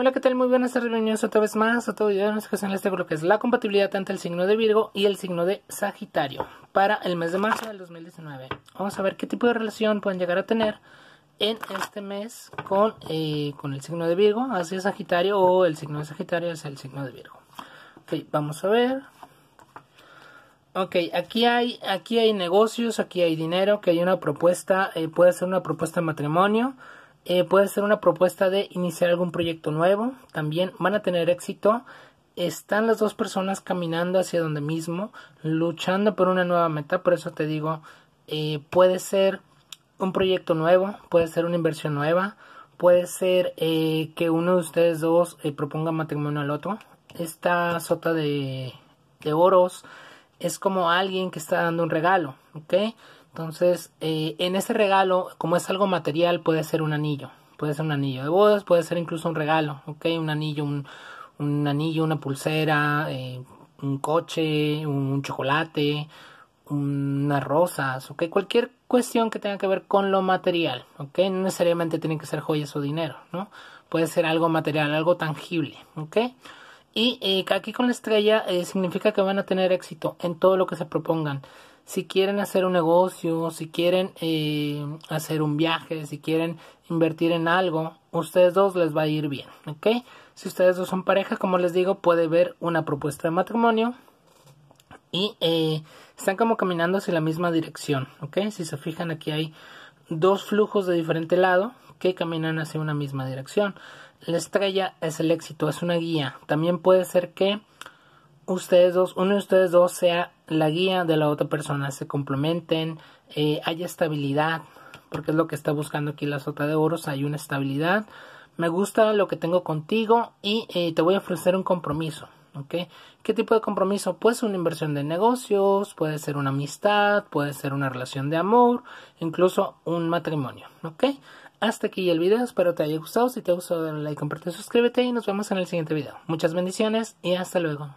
Hola, ¿qué tal? Muy buenas tardes, bienvenidos otra vez más a todo video de nuestra en este bloque es la compatibilidad entre el signo de Virgo y el signo de Sagitario para el mes de marzo del 2019. Vamos a ver qué tipo de relación pueden llegar a tener en este mes con, eh, con el signo de Virgo hacia Sagitario o el signo de Sagitario hacia el signo de Virgo. Ok, vamos a ver. Ok, aquí hay, aquí hay negocios, aquí hay dinero, que hay una propuesta, eh, puede ser una propuesta de matrimonio eh, puede ser una propuesta de iniciar algún proyecto nuevo, también van a tener éxito. Están las dos personas caminando hacia donde mismo, luchando por una nueva meta, por eso te digo, eh, puede ser un proyecto nuevo, puede ser una inversión nueva, puede ser eh, que uno de ustedes dos proponga matrimonio al otro. Esta sota de, de oros es como alguien que está dando un regalo, ¿ok? Entonces, eh, en ese regalo, como es algo material, puede ser un anillo. Puede ser un anillo de bodas, puede ser incluso un regalo, ¿ok? Un anillo, un, un anillo, una pulsera, eh, un coche, un, chocolate, unas rosas, ¿ok? Cualquier cuestión que tenga que ver con lo material, ¿ok? No necesariamente tienen que ser joyas o dinero, ¿no? Puede ser algo material, algo tangible, ¿ok? Y eh, aquí con la estrella eh, significa que van a tener éxito en todo lo que se propongan si quieren hacer un negocio, si quieren eh, hacer un viaje, si quieren invertir en algo, ustedes dos les va a ir bien, ¿ok? Si ustedes dos son pareja, como les digo, puede ver una propuesta de matrimonio y eh, están como caminando hacia la misma dirección, ¿ok? Si se fijan aquí hay dos flujos de diferente lado que caminan hacia una misma dirección. La estrella es el éxito, es una guía. También puede ser que ustedes dos, uno de ustedes dos sea la guía de la otra persona, se complementen, eh, haya estabilidad, porque es lo que está buscando aquí la sota de oros, hay una estabilidad. Me gusta lo que tengo contigo y eh, te voy a ofrecer un compromiso. ¿ok? ¿Qué tipo de compromiso? Pues una inversión de negocios, puede ser una amistad, puede ser una relación de amor, incluso un matrimonio. ¿ok? Hasta aquí el video, espero te haya gustado. Si te ha gustado, dale like, comparte, suscríbete y nos vemos en el siguiente video. Muchas bendiciones y hasta luego.